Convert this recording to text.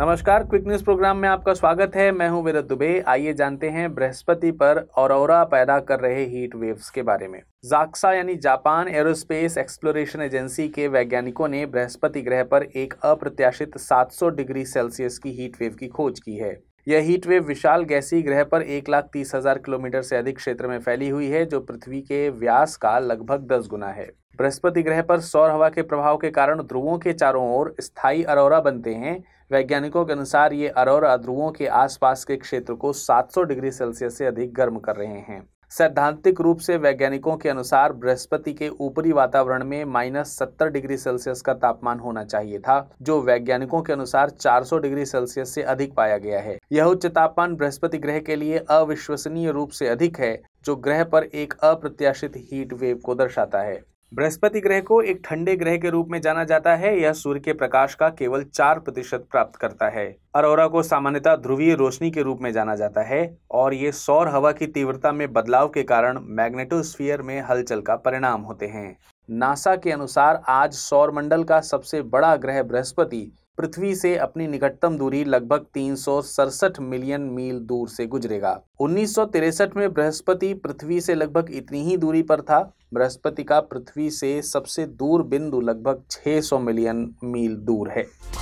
नमस्कार quick news programme में आपका स्वागत है मैं हूं विरत दुबे आइए जानते हैं बृहस्पति पर और पैदा कर रहे हीट वेव्स के बारे में जाक्सा यानी जापान एरोस्पेस एक्सप्लोरेशन एजेंसी के वैज्ञानिकों ने बृहस्पति ग्रह पर एक अप्रत्याशित 700 डिग्री सेल्सियस की हीट वेव की खोज की है यह हीट वेव विशाल गैसी ग्रह पर एक लाख तीस हजार किलोमीटर से अधिक क्षेत्र में फैली हुई है जो पृथ्वी के व्यास का लगभग दस गुना है बृहस्पति ग्रह पर सौर हवा के प्रभाव के कारण ध्रुवों के चारों ओर स्थायी अरोरा बनते हैं वैज्ञानिकों के अनुसार ये अरोरा ध्रुवों के आसपास के क्षेत्र को 700 डिग्री सेल्सियस से अधिक गर्म कर रहे हैं सैद्धांतिक रूप से वैज्ञानिकों के अनुसार बृहस्पति के ऊपरी वातावरण में माइनस सत्तर डिग्री सेल्सियस का तापमान होना चाहिए था जो वैज्ञानिकों के अनुसार 400 डिग्री सेल्सियस से अधिक पाया गया है यह उच्च तापमान बृहस्पति ग्रह के लिए अविश्वसनीय रूप से अधिक है जो ग्रह पर एक अप्रत्याशित हीट वेव को दर्शाता है बृहस्पति ग्रह को एक ठंडे ग्रह के रूप में जाना जाता है यह सूर्य के प्रकाश का केवल चार प्रतिशत प्राप्त करता है अरोरा को सामान्यतः ध्रुवीय रोशनी के रूप में जाना जाता है और ये सौर हवा की तीव्रता में बदलाव के कारण मैग्नेटोस्फीयर में हलचल का परिणाम होते हैं नासा के अनुसार आज सौर मंडल का सबसे बड़ा ग्रह बृहस्पति पृथ्वी से अपनी निकटतम दूरी लगभग तीन मिलियन मील दूर से गुजरेगा उन्नीस में बृहस्पति पृथ्वी से लगभग इतनी ही दूरी पर था बृहस्पति का पृथ्वी से सबसे दूर बिंदु लगभग 600 मिलियन मील दूर है